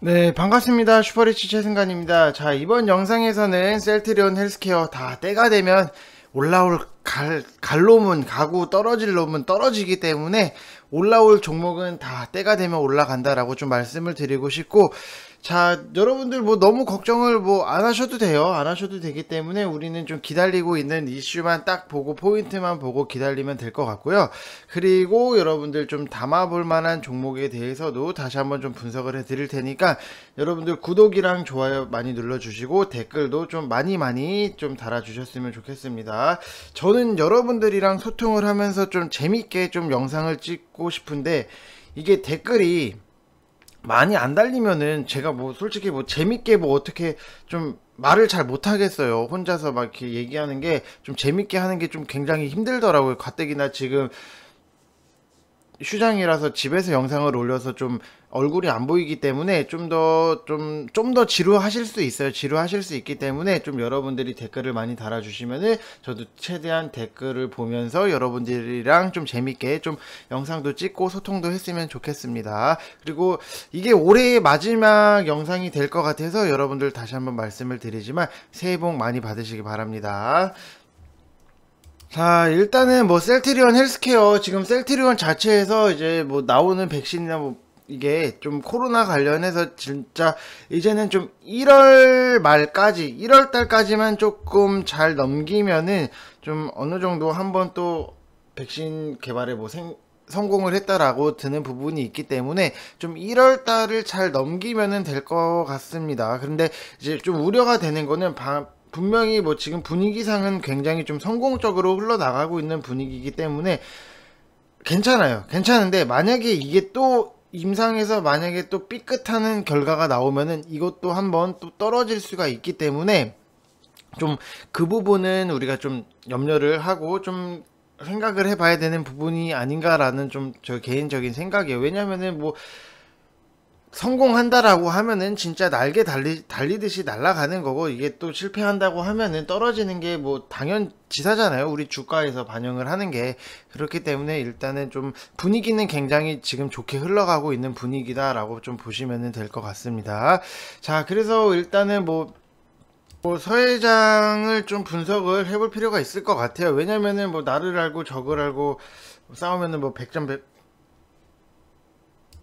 네 반갑습니다 슈퍼리치 최승관입니다 자 이번 영상에서는 셀트리온 헬스케어 다 때가 되면 올라올 갈, 갈로문가구 떨어질 놈은 떨어지기 때문에 올라올 종목은 다 때가 되면 올라간다라고 좀 말씀을 드리고 싶고 자, 여러분들 뭐 너무 걱정을 뭐 안 하셔도 돼요. 안 하셔도 되기 때문에 우리는 좀 기다리고 있는 이슈만 딱 보고 포인트만 보고 기다리면 될 것 같고요. 그리고 여러분들 좀 담아볼 만한 종목에 대해서도 다시 한번 좀 분석을 해 드릴 테니까 여러분들 구독이랑 좋아요 많이 눌러주시고 댓글도 좀 많이 많이 좀 달아주셨으면 좋겠습니다. 저는 여러분들이랑 소통을 하면서 좀 재밌게 좀 영상을 찍고 싶은데 이게 댓글이 많이 안 달리면은 제가 뭐 솔직히 뭐 재밌게 뭐 어떻게 좀 말을 잘 못하겠어요. 혼자서 막 이렇게 얘기하는 게 좀 재밌게 하는 게 좀 굉장히 힘들더라고요. 가뜩이나 지금 휴장이라서 집에서 영상을 올려서 좀 얼굴이 안 보이기 때문에 좀 더 좀 좀 더 지루하실 수 있어요. 지루하실 수 있기 때문에 좀 여러분들이 댓글을 많이 달아주시면은 저도 최대한 댓글을 보면서 여러분들이랑 좀 재밌게 좀 영상도 찍고 소통도 했으면 좋겠습니다. 그리고 이게 올해의 마지막 영상이 될 것 같아서 여러분들 다시 한번 말씀을 드리지만 새해 복 많이 받으시기 바랍니다. 자 일단은 뭐 셀트리온 헬스케어 지금 셀트리온 자체에서 이제 뭐 나오는 백신이나 뭐 이게 좀 코로나 관련해서 진짜 이제는 좀 1월 말까지 1월 달까지만 조금 잘 넘기면은 좀 어느 정도 한번 또 백신 개발에 뭐 생, 성공을 했다라고 드는 부분이 있기 때문에 좀 1월 달을 잘 넘기면은 될 것 같습니다. 그런데 이제 좀 우려가 되는 거는 바, 분명히 뭐 지금 분위기상은 굉장히 좀 성공적으로 흘러나가고 있는 분위기이기 때문에 괜찮아요. 괜찮은데 만약에 이게 또 임상에서 만약에 또 삐끗하는 결과가 나오면은 이것도 한번 또 떨어질 수가 있기 때문에 좀 그 부분은 우리가 좀 염려를 하고 좀 생각을 해봐야 되는 부분이 아닌가라는 좀 저 개인적인 생각이에요. 왜냐면은 뭐 성공한다라고 하면은 진짜 날개 달리, 달리듯이 날아가는 거고 이게 또 실패한다고 하면은 떨어지는 게 뭐 당연 지사잖아요. 우리 주가에서 반영을 하는 게 그렇기 때문에 일단은 좀 분위기는 굉장히 지금 좋게 흘러가고 있는 분위기다라고 좀 보시면은 될것 같습니다. 자, 그래서 일단은 뭐 뭐 서해장을 좀 분석을 해볼 필요가 있을 것 같아요. 왜냐면은 뭐 나를 알고 적을 알고 싸우면은 뭐 100점 100,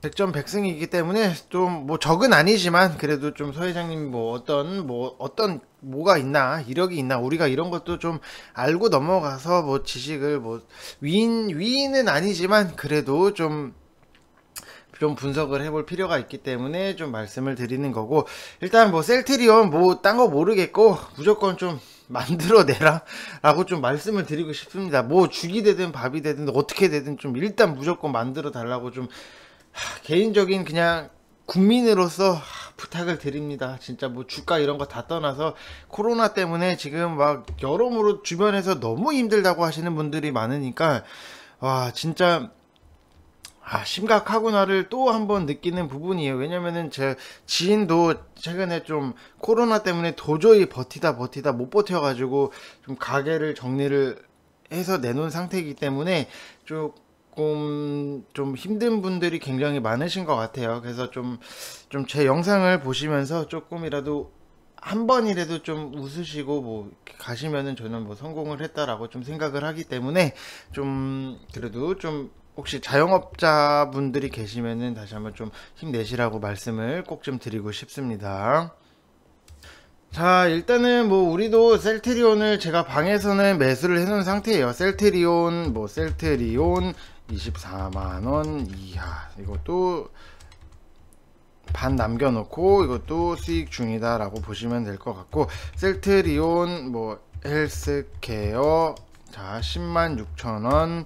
백전 백승이기 때문에 좀 뭐 적은 아니지만 그래도 좀 서회장님 뭐 어떤 뭐 어떤 뭐가 있나 이력이 있나 우리가 이런 것도 좀 알고 넘어가서 뭐 지식을 뭐 위인 위인은 아니지만 그래도 좀 좀 분석을 해볼 필요가 있기 때문에 좀 말씀을 드리는 거고 일단 뭐 셀트리온 뭐 딴 거 모르겠고 무조건 좀 만들어내라 라고 좀 말씀을 드리고 싶습니다 뭐 죽이 되든 밥이 되든 어떻게 되든 좀 일단 무조건 만들어 달라고 좀 개인적인 그냥 국민으로서 부탁을 드립니다. 진짜 뭐 주가 이런 거 다 떠나서 코로나 때문에 지금 막 여러모로 주변에서 너무 힘들다고 하시는 분들이 많으니까 와 진짜 아, 심각하구나를 또 한번 느끼는 부분이에요. 왜냐면은 제 지인도 최근에 좀 코로나 때문에 도저히 버티다 버티다 못 버텨가지고 좀 가게를 정리를 해서 내놓은 상태이기 때문에 좀 조금 좀 힘든 분들이 굉장히 많으신 것 같아요. 그래서 좀 좀 제 영상을 보시면서 조금이라도 한 번이라도 좀 웃으시고 뭐 가시면은 저는 뭐 성공을 했다라고 좀 생각을 하기 때문에 좀 그래도 좀 혹시 자영업자 분들이 계시면은 다시 한번 좀 힘내시라고 말씀을 꼭 좀 드리고 싶습니다. 자 일단은 뭐 우리도 셀트리온을 제가 방에서는 매수를 해놓은 상태예요 셀트리온 뭐 셀트리온 24만원 이하 이것도 반 남겨놓고 이것도 수익 중이다 라고 보시면 될 것 같고 셀트리온 뭐 헬스케어 자 10만 6천원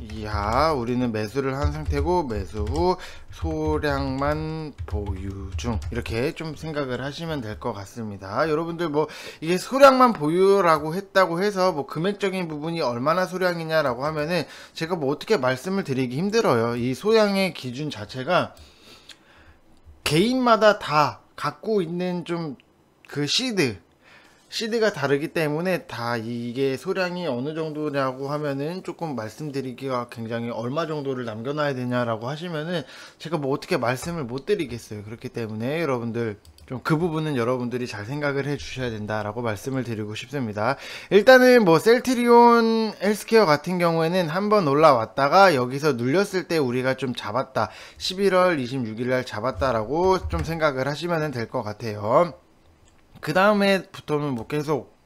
이하 우리는 매수를 한 상태고 매수 후 소량만 보유 중 이렇게 좀 생각을 하시면 될 것 같습니다 여러분들 뭐 이게 소량만 보유라고 했다고 해서 뭐 금액적인 부분이 얼마나 소량이냐 라고 하면은 제가 뭐 어떻게 말씀을 드리기 힘들어요 이 소량의 기준 자체가 개인마다 다 갖고 있는 좀 그 시드 CD가 다르기 때문에 다 이게 소량이 어느 정도냐고 하면은 조금 말씀드리기가 굉장히 얼마 정도를 남겨놔야 되냐라고 하시면은 제가 뭐 어떻게 말씀을 못 드리겠어요. 그렇기 때문에 여러분들 좀 그 부분은 여러분들이 잘 생각을 해 주셔야 된다라고 말씀을 드리고 싶습니다. 일단은 뭐 셀트리온 헬스케어 같은 경우에는 한번 올라왔다가 여기서 눌렸을 때 우리가 좀 잡았다. 11월 26일 날 잡았다라고 좀 생각을 하시면 될 것 같아요. 그 다음에부터는 뭐 계속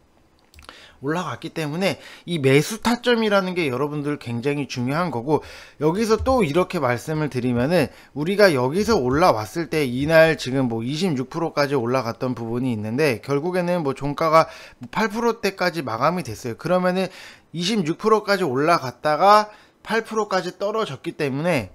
올라갔기 때문에 이 매수 타점이라는 게 여러분들 굉장히 중요한 거고 여기서 또 이렇게 말씀을 드리면은 우리가 여기서 올라왔을 때 이날 지금 뭐 26%까지 올라갔던 부분이 있는데 결국에는 뭐 종가가 8%대까지 마감이 됐어요. 그러면은 26%까지 올라갔다가 8%까지 떨어졌기 때문에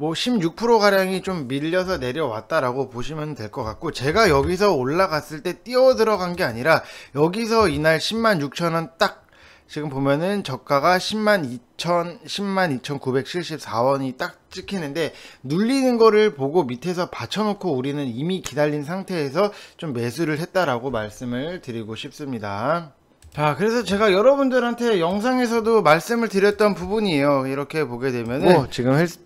뭐 16%가량이 좀 밀려서 내려왔다라고 보시면 될 것 같고 제가 여기서 올라갔을 때 뛰어 들어간 게 아니라 여기서 이날 10만 6천원 딱 지금 보면은 저가가 10만 2천 10만 2,974원이 딱 찍히는데 눌리는 거를 보고 밑에서 받쳐놓고 우리는 이미 기다린 상태에서 좀 매수를 했다라고 말씀을 드리고 싶습니다. 자 그래서 제가 여러분들한테 영상에서도 말씀을 드렸던 부분이에요 이렇게 보게 되면은 뭐, 지금 헬스,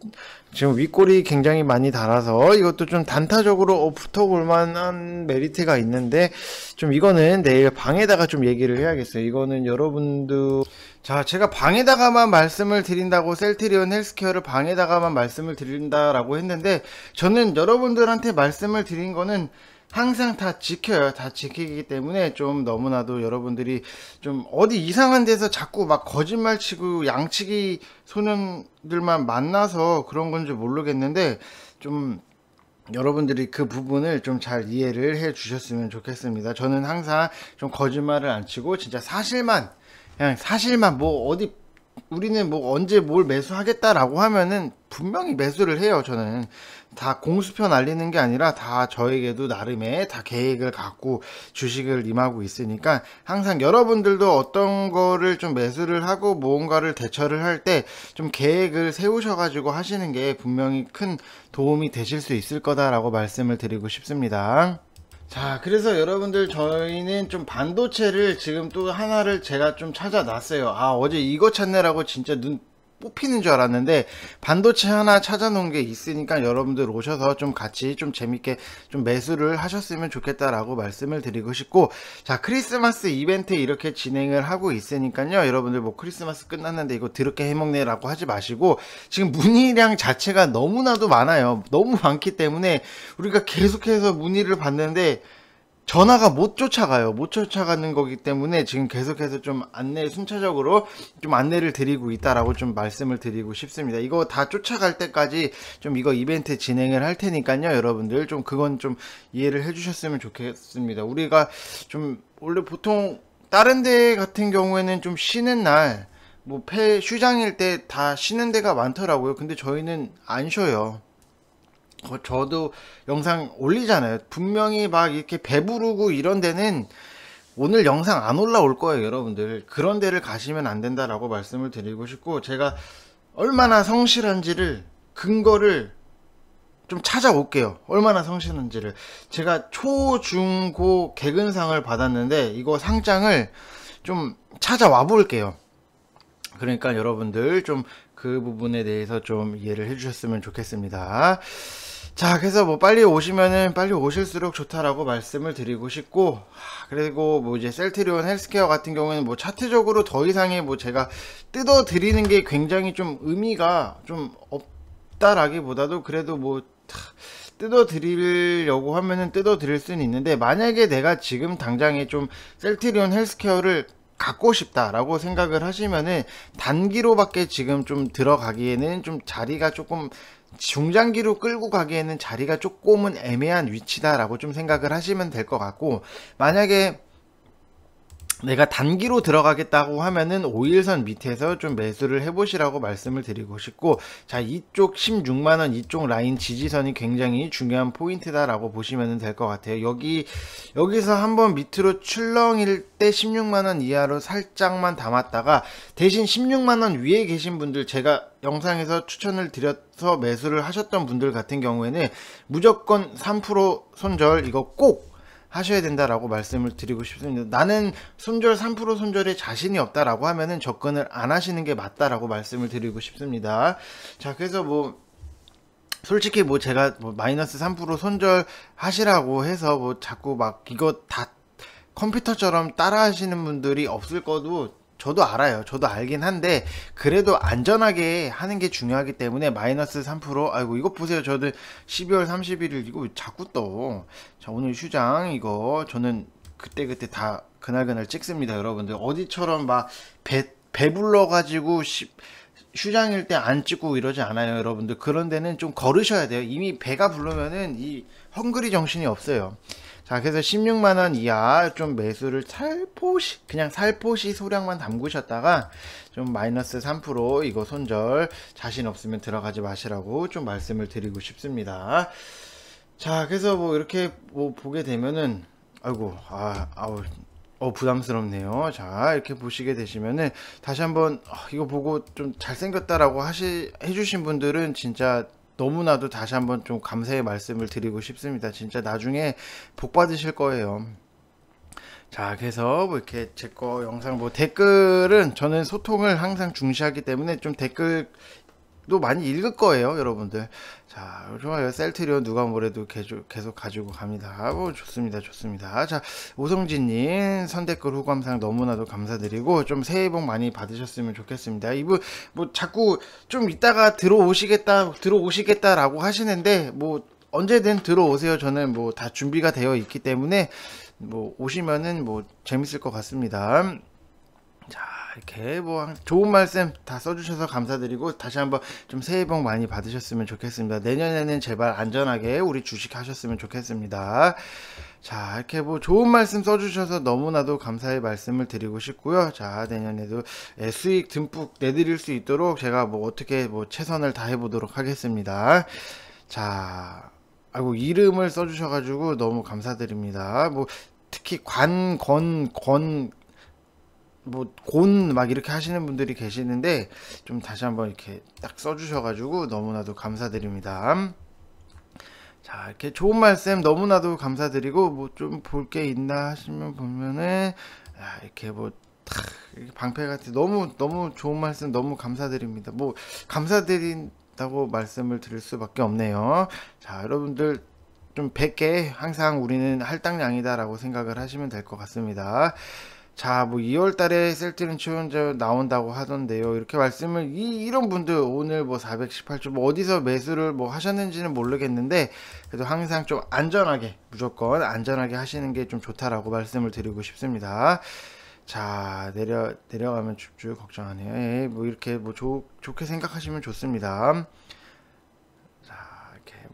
지금 윗골이 굉장히 많이 달아서 이것도 좀 단타적으로 붙어볼만한 메리트가 있는데 좀 이거는 내일 방에다가 좀 얘기를 해야겠어요 이거는 여러분도 자 제가 방에다가만 말씀을 드린다고 셀트리온 헬스케어를 방에다가만 말씀을 드린다라고 했는데 저는 여러분들한테 말씀을 드린 거는 항상 다 지켜요. 다 지키기 때문에 좀 너무나도 여러분들이 좀 어디 이상한 데서 자꾸 막 거짓말 치고 양치기 소년들만 만나서 그런 건지 모르겠는데 좀 여러분들이 그 부분을 좀 잘 이해를 해 주셨으면 좋겠습니다. 저는 항상 좀 거짓말을 안 치고 진짜 사실만 그냥 사실만 뭐 어디 우리는 뭐 언제 뭘 매수하겠다라고 하면은 분명히 매수를 해요. 저는 다 공수표 날리는 게 아니라 다 저에게도 나름의 다 계획을 갖고 주식을 임하고 있으니까 항상 여러분들도 어떤 거를 좀 매수를 하고 무언가를 대처를 할 때 좀 계획을 세우셔가지고 하시는 게 분명히 큰 도움이 되실 수 있을 거다라고 말씀을 드리고 싶습니다. 자 그래서 여러분들 저희는 좀 반도체를 지금 또 하나를 제가 좀 찾아놨어요 아 어제 이거 찾느라고 진짜 눈 뽑히는 줄 알았는데 반도체 하나 찾아놓은 게 있으니까 여러분들 오셔서 좀 같이 좀 재밌게 좀 매수를 하셨으면 좋겠다라고 말씀을 드리고 싶고 자 크리스마스 이벤트 이렇게 진행을 하고 있으니까요 여러분들 뭐 크리스마스 끝났는데 이거 드럽게 해먹네라고 하지 마시고 지금 문의량 자체가 너무나도 많아요 너무 많기 때문에 우리가 계속해서 문의를 받는데 전화가 못 쫓아가요. 못 쫓아가는 거기 때문에 지금 계속해서 좀 안내 순차적으로 좀 안내를 드리고 있다라고 좀 말씀을 드리고 싶습니다. 이거 다 쫓아갈 때까지 좀 이거 이벤트 진행을 할 테니까요. 여러분들 좀 그건 좀 이해를 해주셨으면 좋겠습니다. 우리가 좀 원래 보통 다른 데 같은 경우에는 좀 쉬는 날, 뭐 폐, 휴장일 때 다 쉬는 데가 많더라고요. 근데 저희는 안 쉬어요. 저도 영상 올리잖아요. 분명히 막 이렇게 배부르고 이런 데는 오늘 영상 안 올라올 거예요, 여러분들. 그런 데를 가시면 안 된다라고 말씀을 드리고 싶고, 제가 얼마나 성실한지를, 근거를 좀 찾아올게요. 얼마나 성실한지를. 제가 초, 중, 고 개근상을 받았는데, 이거 상장을 좀 찾아와 볼게요. 그러니까 여러분들 좀 그 부분에 대해서 좀 이해를 해주셨으면 좋겠습니다. 자 그래서 뭐 빨리 오시면은 빨리 오실수록 좋다라고 말씀을 드리고 싶고 그리고 뭐 이제 셀트리온 헬스케어 같은 경우에는 뭐 차트적으로 더 이상의 뭐 제가 뜯어 드리는 게 굉장히 좀 의미가 좀 없다라기보다도 그래도 뭐 뜯어 드리려고 하면은 뜯어 드릴 수는 있는데 만약에 내가 지금 당장에 좀 셀트리온 헬스케어를 갖고 싶다라고 생각을 하시면은 단기로밖에 지금 좀 들어가기에는 좀 자리가 조금 중장기로 끌고 가기에는 자리가 조금은 애매한 위치다라고 좀 생각을 하시면 될 것 같고 만약에 내가 단기로 들어가겠다고 하면은 5일선 밑에서 좀 매수를 해보시라고 말씀을 드리고 싶고 자 이쪽 16만원 이쪽 라인 지지선이 굉장히 중요한 포인트다 라고 보시면 될 것 같아요 여기 여기서 한번 밑으로 출렁일 때 16만원 이하로 살짝만 담았다가 대신 16만원 위에 계신 분들 제가 영상에서 추천을 드려서 매수를 하셨던 분들 같은 경우에는 무조건 3% 손절 이거 꼭 하셔야 된다라고 말씀을 드리고 싶습니다. 나는 손절 3% 손절에 자신이 없다라고 하면은 접근을 안 하시는 게 맞다라고 말씀을 드리고 싶습니다. 자, 그래서 뭐 솔직히 뭐 제가 뭐 마이너스 3% 손절 하시라고 해서 뭐 자꾸 막 이거 다 컴퓨터처럼 따라 하시는 분들이 없을 거도 저도 알아요. 저도 알긴 한데 그래도 안전하게 하는 게 중요하기 때문에 마이너스 3% 아이고 이거 보세요. 저들 12월 31일 이거 자꾸 또자 오늘 휴장 이거 저는 그때그때 다 그날그날 찍습니다. 여러분들 어디처럼 막 배, 배불러 가지고 휴장일 때 안 찍고 이러지 않아요. 여러분들 그런 데는 좀 걸으셔야 돼요. 이미 배가 부르면은 이 헝그리 정신이 없어요. 자 그래서 16만원 이하 좀 매수를 살포시 그냥 살포시 소량만 담그셨다가 좀 마이너스 3% 이거 손절 자신 없으면 들어가지 마시라고 좀 말씀을 드리고 싶습니다 자 그래서 뭐 이렇게 뭐 보게 되면은 아이고 아 아우 어, 부담스럽네요. 자, 이렇게 보시게 되시면은 다시 한번 어, 이거 보고 좀 잘생겼다라고 하시 해주신 분들은 진짜 너무나도 다시 한번 좀 감사의 말씀을 드리고 싶습니다. 진짜 나중에 복 받으실 거예요. 자, 그래서 뭐 이렇게 제거 영상 뭐 댓글은 저는 소통을 항상 중시하기 때문에 좀 댓글 도 많이 읽을 거예요, 여러분들. 자, 좋아요. 셀트리온 누가 뭐래도 계속, 계속 가지고 갑니다. 뭐, 좋습니다. 좋습니다. 자, 오성진님, 선댓글 후감상 너무나도 감사드리고, 좀 새해 복 많이 받으셨으면 좋겠습니다. 이분, 뭐, 자꾸 좀 이따가 들어오시겠다, 들어오시겠다라고 하시는데, 뭐, 언제든 들어오세요. 저는 뭐, 다 준비가 되어 있기 때문에, 뭐, 오시면은 뭐, 재밌을 것 같습니다. 자, 이렇게 뭐 좋은 말씀 다 써주셔서 감사드리고 다시 한번 좀 새해 복 많이 받으셨으면 좋겠습니다. 내년에는 제발 안전하게 우리 주식 하셨으면 좋겠습니다. 자 이렇게 뭐 좋은 말씀 써주셔서 너무나도 감사의 말씀을 드리고 싶고요 자 내년에도 예, 수익 듬뿍 내드릴 수 있도록 제가 뭐 어떻게 뭐 최선을 다해 보도록 하겠습니다 자 아이고 이름을 써주셔가지고 너무 감사드립니다 뭐 특히 관권권 뭐곤막 이렇게 하시는 분들이 계시는데 좀 다시 한번 이렇게 딱 써주셔가지고 너무나도 감사드립니다. 자 이렇게 좋은 말씀 너무나도 감사드리고 뭐 좀 볼 게 있나 하시면 보면은 아, 이렇게 뭐 방패같이 너무 너무 좋은 말씀 너무 감사드립니다. 뭐 감사드린다고 말씀을 드릴 수밖에 없네요. 자 여러분들 좀 100개 항상 우리는 할당량이다 라고 생각을 하시면 될 것 같습니다. 자, 뭐 2월 달에 셀트린 최운자 나온다고 하던데요. 이렇게 말씀을 이 이런 분들 오늘 뭐 418주 뭐 어디서 매수를 뭐 하셨는지는 모르겠는데 그래도 항상 좀 안전하게 무조건 안전하게 하시는 게 좀 좋다라고 말씀을 드리고 싶습니다. 자, 내려 내려가면 춥죠. 걱정하네요. 예, 뭐 이렇게 뭐 좋, 좋게 생각하시면 좋습니다.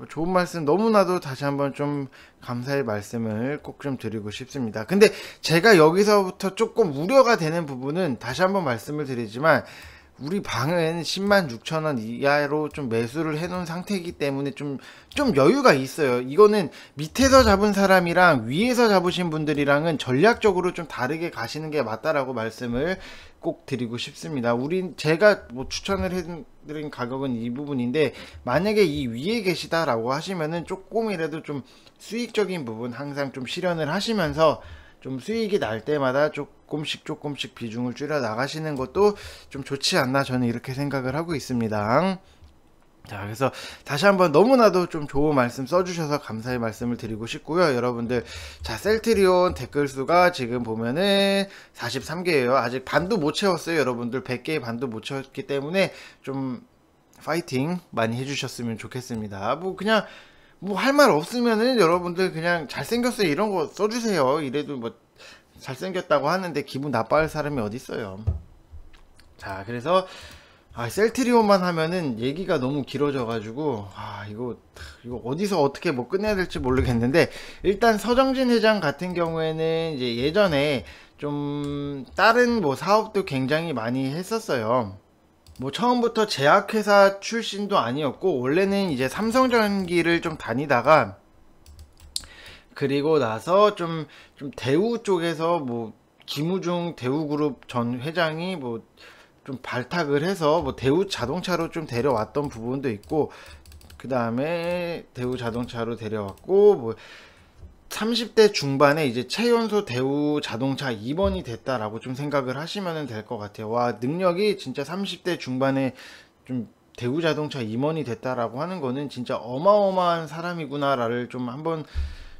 뭐 좋은 말씀 너무나도 다시 한번 좀 감사의 말씀을 꼭 좀 드리고 싶습니다. 근데 제가 여기서부터 조금 우려가 되는 부분은 다시 한번 말씀을 드리지만 우리 방은 10만 6천 원 이하로 좀 매수를 해놓은 상태이기 때문에 좀, 좀 여유가 있어요. 이거는 밑에서 잡은 사람이랑 위에서 잡으신 분들이랑은 전략적으로 좀 다르게 가시는 게 맞다라고 말씀을 꼭 드리고 싶습니다. 우린 제가 뭐 추천을 해드린 가격은 이 부분인데 만약에 이 위에 계시다라고 하시면은 조금이라도 좀 수익적인 부분 항상 좀 실현을 하시면서 좀 수익이 날 때마다 조금씩 조금씩 비중을 줄여 나가시는 것도 좀 좋지 않나 저는 이렇게 생각을 하고 있습니다. 자, 그래서 다시 한번 너무나도 좀 좋은 말씀 써주셔서 감사의 말씀을 드리고 싶고요. 여러분들, 자, 셀트리온 댓글 수가 지금 보면은 43개예요. 아직 반도 못 채웠어요. 여러분들 100개의 반도 못 채웠기 때문에 좀 파이팅 많이 해주셨으면 좋겠습니다. 뭐 그냥 뭐할말 없으면은 여러분들 그냥 잘생겼어요 이런 거 써주세요 이래도 뭐 잘생겼다고 하는데 기분 나빠할 사람이 어딨어요 자 그래서 아 셀트리온만 하면은 얘기가 너무 길어져 가지고 아 이거 이거 어디서 어떻게 뭐 끝내야 될지 모르겠는데 일단 서정진 회장 같은 경우에는 이제 예전에 좀 다른 뭐 사업도 굉장히 많이 했었어요 뭐 처음부터 제약회사 출신도 아니었고 원래는 이제 삼성전기를 좀 다니다가 그리고 나서 좀, 좀 대우 쪽에서 뭐 김우중 대우그룹 전 회장이 뭐 좀 발탁을 해서 뭐 대우 자동차로 좀 데려왔던 부분도 있고 그 다음에 대우 자동차로 데려왔고 뭐 30대 중반에 이제 최연소 대우 자동차 2번이 됐다라고 좀 생각을 하시면 될 것 같아요. 와, 능력이 진짜 30대 중반에 좀 대우 자동차 임원이 됐다라고 하는 거는 진짜 어마어마한 사람이구나라를 좀 한번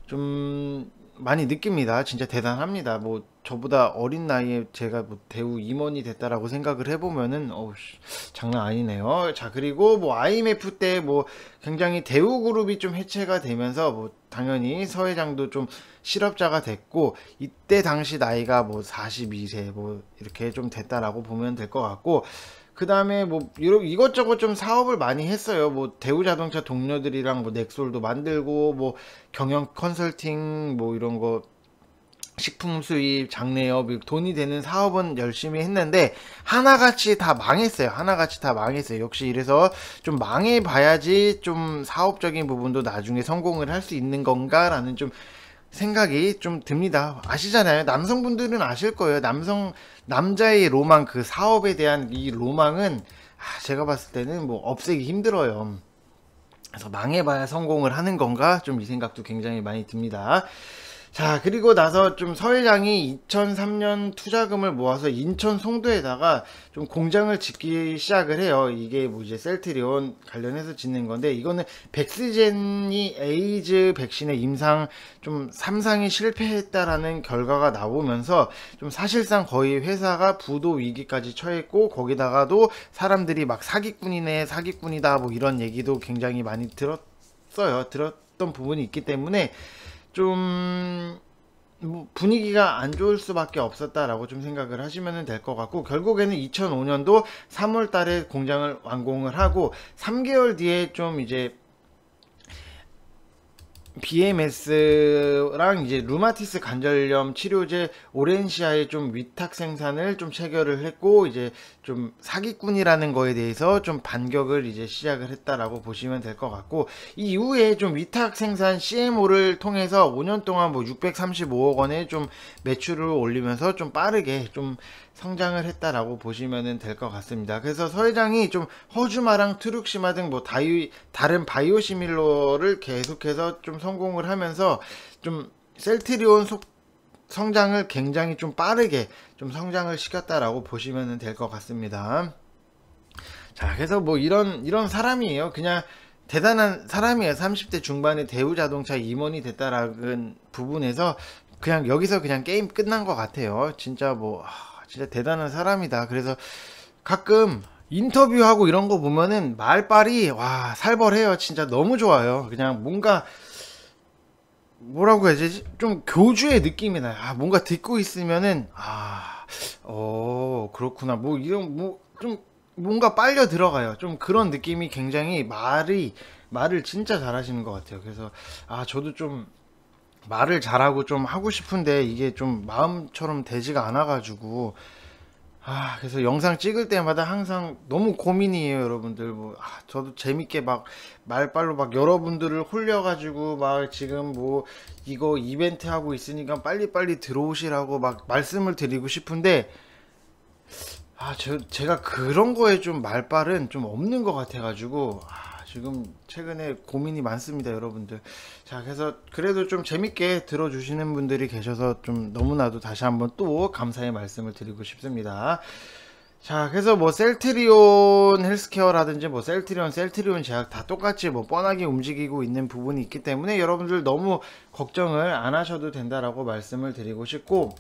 좀 많이 느낍니다. 진짜 대단합니다. 뭐 저보다 어린 나이에 제가 뭐 대우 임원이 됐다라고 생각을 해보면은 어우 장난 아니네요. 자 그리고 뭐 IMF 때 뭐 굉장히 대우 그룹이 좀 해체가 되면서 뭐 당연히 서 회장도 좀 실업자가 됐고 이때 당시 나이가 뭐 42세 뭐 이렇게 좀 됐다라고 보면 될 것 같고 그 다음에 뭐 이것저것 좀 사업을 많이 했어요. 뭐 대우자동차 동료들이랑 뭐 넥솔도 만들고 뭐 경영 컨설팅 뭐 이런 거 식품 수입, 장례업 돈이 되는 사업은 열심히 했는데 하나같이 다 망했어요. 하나같이 다 망했어요. 역시 이래서 좀 망해봐야지 좀 사업적인 부분도 나중에 성공을 할 수 있는 건가라는 좀 생각이 좀 듭니다. 아시잖아요. 남성분들은 아실 거예요. 남성 남자의 로망 그 사업에 대한 이 로망은 아, 제가 봤을 때는 뭐 없애기 힘들어요. 그래서 망해봐야 성공을 하는 건가 좀 이 생각도 굉장히 많이 듭니다. 자 그리고 나서 좀서일장이 2003년 투자금을 모아서 인천 송도에다가 좀 공장을 짓기 시작을 해요 이게 뭐 이제 셀트리온 관련해서 짓는 건데 이거는 백스젠이 에이즈 백신의 임상 좀삼상이 실패했다라는 결과가 나오면서 좀 사실상 거의 회사가 부도 위기까지 처했고 거기다가도 사람들이 막 사기꾼이네 사기꾼이다 뭐 이런 얘기도 굉장히 많이 들었어요 들었던 부분이 있기 때문에 좀뭐 분위기가 안 좋을 수밖에 없었다라고 좀 생각을 하시면 될 것 같고 결국에는 2005년도 3월 달에 공장을 완공을 하고 3개월 뒤에 좀 이제 BMS랑 이제 루마티스 관절염 치료제 오렌시아의 좀 위탁 생산을 좀 체결을 했고 이제 좀 사기꾼이라는 거에 대해서 좀 반격을 이제 시작을 했다라고 보시면 될 것 같고 이 이후에 좀 위탁 생산 CMO를 통해서 5년 동안 뭐 635억 원의 좀 매출을 올리면서 좀 빠르게 좀 성장을 했다라고 보시면 될 것 같습니다. 그래서 서회장이좀 허주마랑 트룩시마 등 뭐 다른 바이오시밀러를 계속해서 좀 성공을 하면서 좀 셀트리온 속 성장을 굉장히 좀 빠르게 좀 성장을 시켰다라고 보시면 될 것 같습니다. 자, 그래서 뭐 이런 이런 사람이에요. 그냥 대단한 사람이에요. 30대 중반에 대우자동차 임원이 됐다라는 부분에서 그냥 여기서 그냥 게임 끝난 것 같아요. 진짜 뭐 진짜 대단한 사람이다. 그래서 가끔 인터뷰하고 이런 거 보면은 말빨이 와 살벌해요. 진짜 너무 좋아요. 그냥 뭔가 뭐라고 해야 되지? 좀 교주의 느낌이 나요. 아, 뭔가 듣고 있으면은 아, 어 그렇구나. 뭐 이런 뭐 좀 뭔가 빨려 들어가요. 좀 그런 느낌이 굉장히 말이 말을 진짜 잘하시는 것 같아요. 그래서 아 저도 좀 말을 잘하고 좀 하고 싶은데 이게 좀 마음처럼 되지가 않아가지고 아 그래서 영상 찍을 때마다 항상 너무 고민이에요 여러분들 뭐 아, 저도 재밌게 막 말빨로 막 여러분들을 홀려가지고 막 지금 뭐 이거 이벤트 하고 있으니까 빨리빨리 들어오시라고 막 말씀을 드리고 싶은데 아저 제가 그런 거에 좀 말빨은 좀 없는 것 같아가지고 아, 지금 최근에 고민이 많습니다 여러분들 자 그래서 그래도 좀 재밌게 들어주시는 분들이 계셔서 좀 너무나도 다시 한번 또 감사의 말씀을 드리고 싶습니다 자 그래서 뭐 셀트리온 헬스케어라든지 뭐 셀트리온 셀트리온 제약 다 똑같이 뭐 뻔하게 움직이고 있는 부분이 있기 때문에 여러분들 너무 걱정을 안 하셔도 된다라고 말씀을 드리고 싶고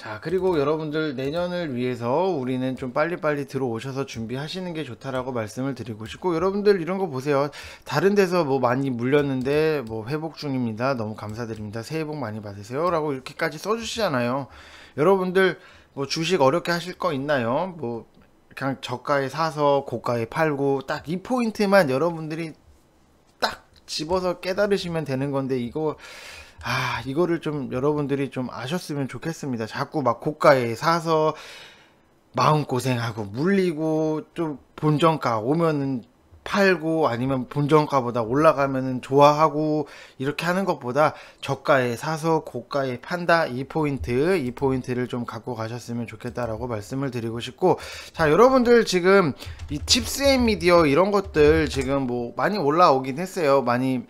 자 그리고 여러분들 내년을 위해서 우리는 좀 빨리빨리 들어오셔서 준비하시는 게 좋다라고 말씀을 드리고 싶고 여러분들 이런 거 보세요 다른 데서 뭐 많이 물렸는데 뭐 회복 중입니다 너무 감사드립니다 새해 복 많이 받으세요 라고 이렇게까지 써주시잖아요 여러분들 뭐 주식 어렵게 하실 거 있나요 뭐 그냥 저가에 사서 고가에 팔고 딱 이 포인트만 여러분들이 딱 집어서 깨달으시면 되는 건데 이거 아, 이거를 좀 여러분들이 좀 아셨으면 좋겠습니다. 자꾸 막 고가에 사서 마음고생하고 물리고 좀 본정가 오면은 팔고 아니면 본정가보다 올라가면은 좋아하고 이렇게 하는 것보다 저가에 사서 고가에 판다 이 포인트 이 포인트를 좀 갖고 가셨으면 좋겠다라고 말씀을 드리고 싶고 자 여러분들 지금 이 칩스앤 미디어 이런 것들 지금 뭐 많이 올라오긴 했어요 많이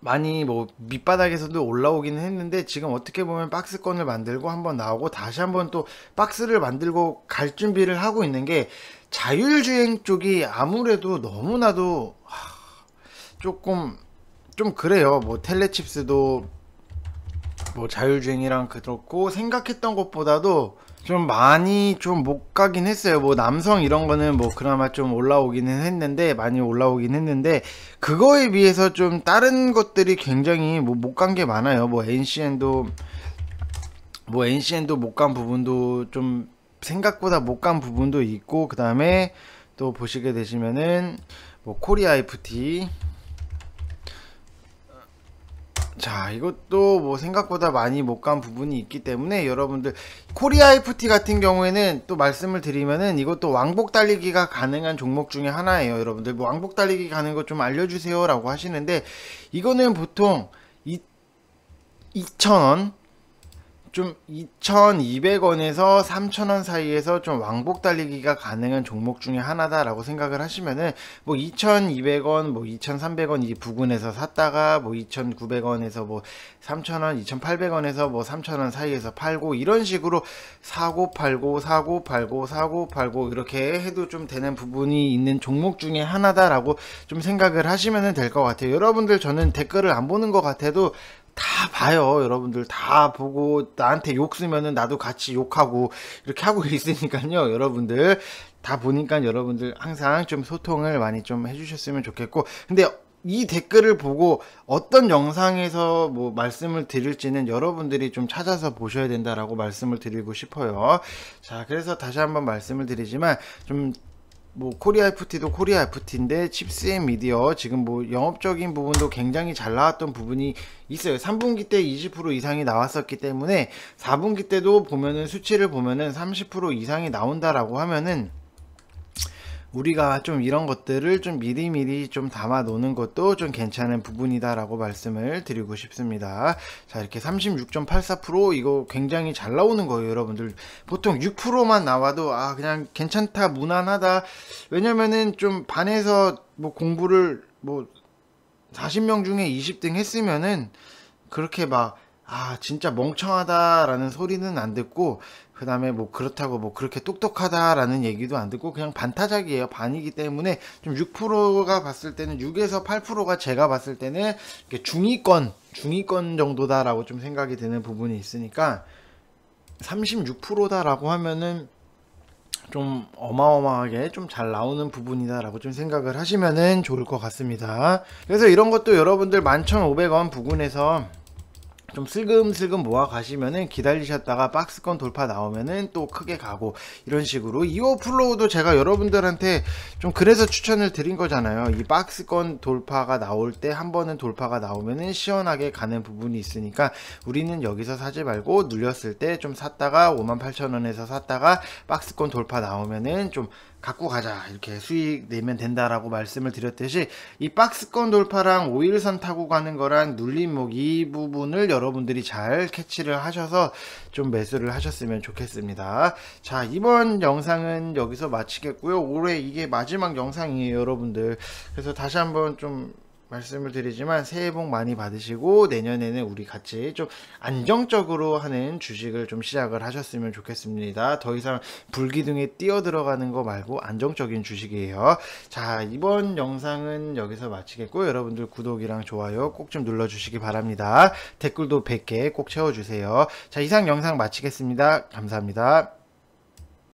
많이 뭐 밑바닥에서도 올라오긴 했는데 지금 어떻게 보면 박스권을 만들고 한번 나오고 다시 한번 또 박스를 만들고 갈 준비를 하고 있는 게 자율주행 쪽이 아무래도 너무나도 조금 좀 그래요 뭐 텔레칩스도 뭐 자율주행이랑 그렇고 생각했던 것보다도 좀 많이 좀 못 가긴 했어요 뭐 남성 이런 거는 뭐 그나마 좀 올라오기는 했는데 많이 올라오긴 했는데 그거에 비해서 좀 다른 것들이 굉장히 뭐 못 간 게 많아요 뭐 NCN도 뭐 NCN도 못 간 부분도 좀 생각보다 못 간 부분도 있고 그 다음에 또 보시게 되시면은 뭐 코리아 FT 자 이것도 뭐 생각보다 많이 못 간 부분이 있기 때문에 여러분들 코리아 FT 같은 경우에는 또 말씀을 드리면은 이것도 왕복 달리기가 가능한 종목 중에 하나예요 여러분들 뭐 왕복 달리기 가는 것 좀 알려주세요 라고 하시는데 이거는 보통 2,000원 좀 2,200원에서 3,000원 사이에서 좀 왕복 달리기가 가능한 종목 중에 하나다라고 생각을 하시면은 뭐 2,200원, 뭐 2,300원 이 부근에서 샀다가 뭐 2,900원에서 뭐 3,000원, 2,800원에서 뭐 3,000원 사이에서 팔고 이런 식으로 사고 팔고 사고 팔고 사고 팔고 이렇게 해도 좀 되는 부분이 있는 종목 중에 하나다라고 좀 생각을 하시면 될 것 같아요. 여러분들 저는 댓글을 안 보는 것 같아도 다 봐요. 여러분들 다 보고 나한테 욕 쓰면은 나도 같이 욕하고 이렇게 하고 있으니까요. 여러분들 다 보니까 여러분들 항상 좀 소통을 많이 좀 해주셨으면 좋겠고 근데 이 댓글을 보고 어떤 영상에서 뭐 말씀을 드릴지는 여러분들이 좀 찾아서 보셔야 된다라고 말씀을 드리고 싶어요. 자, 그래서 다시 한번 말씀을 드리지만 좀뭐 코리아 FT도 코리아 FT인데 칩스앤 미디어 지금 뭐 영업적인 부분도 굉장히 잘 나왔던 부분이 있어요. 3분기 때 20% 이상이 나왔었기 때문에 4분기 때도 보면은 수치를 보면은 30% 이상이 나온다라고 하면은 우리가 좀 이런 것들을 좀 미리미리 좀 담아 놓는 것도 좀 괜찮은 부분이다라고 말씀을 드리고 싶습니다. 자, 이렇게 36.84% 이거 굉장히 잘 나오는 거예요, 여러분들. 보통 6%만 나와도 아, 그냥 괜찮다, 무난하다. 왜냐면은 좀 반에서 뭐 공부를 뭐 40명 중에 20등 했으면은 그렇게 막 아, 진짜 멍청하다라는 소리는 안 듣고 그 다음에 뭐 그렇다고 뭐 그렇게 똑똑하다라는 얘기도 안 듣고 그냥 반타작이에요. 반이기 때문에 좀 6%가 봤을 때는 6에서 8%가 제가 봤을 때는 중위권, 중위권 정도다라고 좀 생각이 드는 부분이 있으니까 36%다라고 하면은 좀 어마어마하게 좀 잘 나오는 부분이다라고 좀 생각을 하시면은 좋을 것 같습니다. 그래서 이런 것도 여러분들 11,500원 부근에서 좀 슬금슬금 모아 가시면은 기다리셨다가 박스권 돌파 나오면은 또 크게 가고 이런 식으로 2호 플로우도 제가 여러분들한테 좀 그래서 추천을 드린 거잖아요 이 박스권 돌파가 나올 때 한 번은 돌파가 나오면은 시원하게 가는 부분이 있으니까 우리는 여기서 사지 말고 눌렸을 때 좀 샀다가 58,000원에서 샀다가 박스권 돌파 나오면은 좀 갖고 가자 이렇게 수익 내면 된다라고 말씀을 드렸듯이 이 박스권 돌파랑 5일선 타고 가는 거랑 눌림목 이 부분을 여러 여러분들이 잘 캐치를 하셔서 좀 매수를 하셨으면 좋겠습니다. 자 이번 영상은 여기서 마치겠고요. 올해 이게 마지막 영상이에요 여러분들. 그래서 다시 한번 좀 말씀을 드리지만 새해 복 많이 받으시고 내년에는 우리 같이 좀 안정적으로 하는 주식을 좀 시작을 하셨으면 좋겠습니다. 더 이상 불기둥에 뛰어들어가는 거 말고 안정적인 주식이에요. 자 이번 영상은 여기서 마치겠고 여러분들 구독이랑 좋아요 꼭 좀 눌러주시기 바랍니다. 댓글도 100개 꼭 채워주세요. 자 이상 영상 마치겠습니다. 감사합니다.